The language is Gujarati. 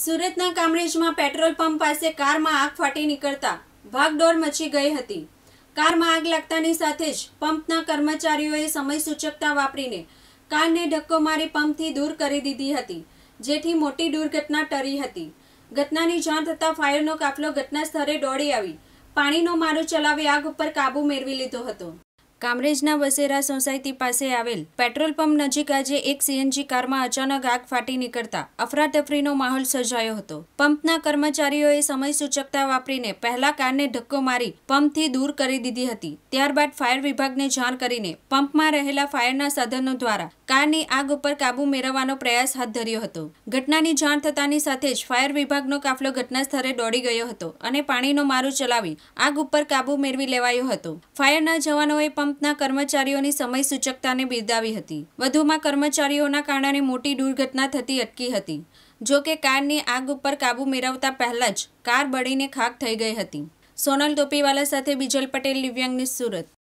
સુરતના કામરેજમાં પેટ્રોલ પંપ પાસે કારમાં આગ ફાટી નીકળતા ભાગદોડ મચી ગઈ હતી કારમાં આગ લાગતાની સાથે જ પંપના કર્મચારીઓએ સમય સૂચકતા વાપરીને કારને ધક્કો મારી પંપથી દૂર કરી દીધી હતી જેથી મોટી દુર્ઘટના ટરી હતી ઘટનાની જાણ થતાં ફાયરનો કાફલો ઘટના સ્થળે દોડી આવી પાણીનો મારો ચલાવી આગ ઉપર કાબુ મેળવી લીધો હતો કામરેજના વસેરા સોસાયટી પાસે આવેલ પેટ્રોલ પંપ નજીક આજે એક સીએનજી કારમાં અચાનક આગ ફાટી નીકળતા અફરાતફરીનો માહોલ સર્જાયો હતો પંપના કર્મચારીઓએ સમય સૂચકતા વાપરીને પહેલા કારને ધક્કો મારી પંપથી દૂર કરી દીધી હતી ત્યારબાદ ફાયર વિભાગને જાણ કરીને પંપમાં રહેલા ફાયરના સાધનો દ્વારા કારની આગ ઉપર કાબુ મેળવવાનો પ્રયાસ હાથ ધર્યો હતો ઘટનાની જાણ થતાની સાથે જ ફાયર વિભાગનો કાફલો ઘટના સ્થળે દોડી ગયો હતો અને પાણીનો મારો ચલાવી આગ ઉપર કાબુ મેળવી લેવાયો હતો ફાયરના જવાનોએ પંપ પંપના કર્મચારીઓની સમય સૂચકતાને બિરદાવી હતી વધુમાં કર્મચારીઓના કારણે મોટી દુર્ઘટના થતી અટકી હતી જો કે કારની આગ ઉપર કાબુ મેળવતા પહેલા જ કાર બળીને ખાક થઈ ગઈ હતી સોનલ ટોપીવાલા સાથે બિજલ પટેલ દિવ્યાંગની સુરત